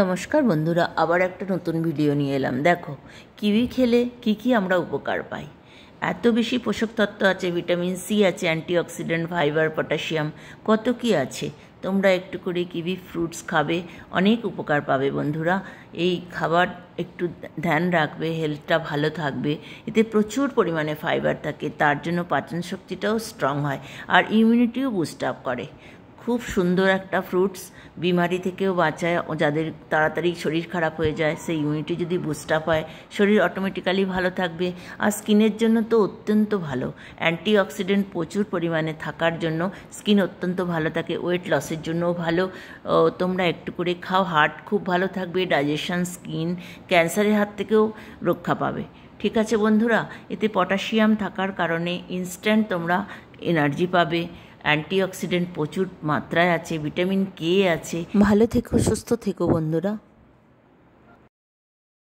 নমস্কার বন্ধুরা আবার একটা নতুন ভিডিও নিয়ে এলাম দেখো কিউই খেলে কি কি আমরা উপকার পাই এত বেশি পোষক তত্ত্ব আছে ভিটামিন সি আছে অ্যান্টিঅক্সিডেন্ট ফাইবার পটাশিয়াম কত কি আছে তোমরা একটু করে কিউই ফ্রুটস খাবে অনেক উপকার পাবে বন্ধুরা এই খাবার একটু ধ্যান রাখবে হেলথটা ভালো থাকবে এতে প্রচুর পরিমাণে ফাইবার থাকে তার জন্য পাচন শক্তিটাও স্ট্রং হয় আর ইমিউনিটিও বুস্ট আপ করে খুব সুন্দর একটা ফ্রুটস বিমারি থেকেও বাঁচায় যাদের তাড়াতাড়ি শরীর খারাপ হয়ে যায় সেই ইমিউনিটি যদি বুস্ট আপ হয় শরীর অটোমেটিক্যালি ভালো থাকবে আর স্কিনের জন্য তো অত্যন্ত ভালো অ্যান্টিঅক্সিডেন্ট প্রচুর পরিমাণে থাকার জন্য স্কিন অত্যন্ত ভালো থাকে ওয়েট লসের জন্যও ভালো তোমরা একটু করে খাও হার্ট খুব ভালো থাকবে ডাইজেশন স্কিন ক্যান্সারের হাত থেকেও রক্ষা পাবে ঠিক আছে বন্ধুরা এতে পটাশিয়াম থাকার কারণে ইনস্ট্যান্ট তোমরা এনার্জি পাবে অ্যান্টিঅক্সিডেন্ট প্রচুর মাত্রায় আছে ভিটামিন কে আছে ভালো থেকো সুস্থ থেকো বন্ধুরা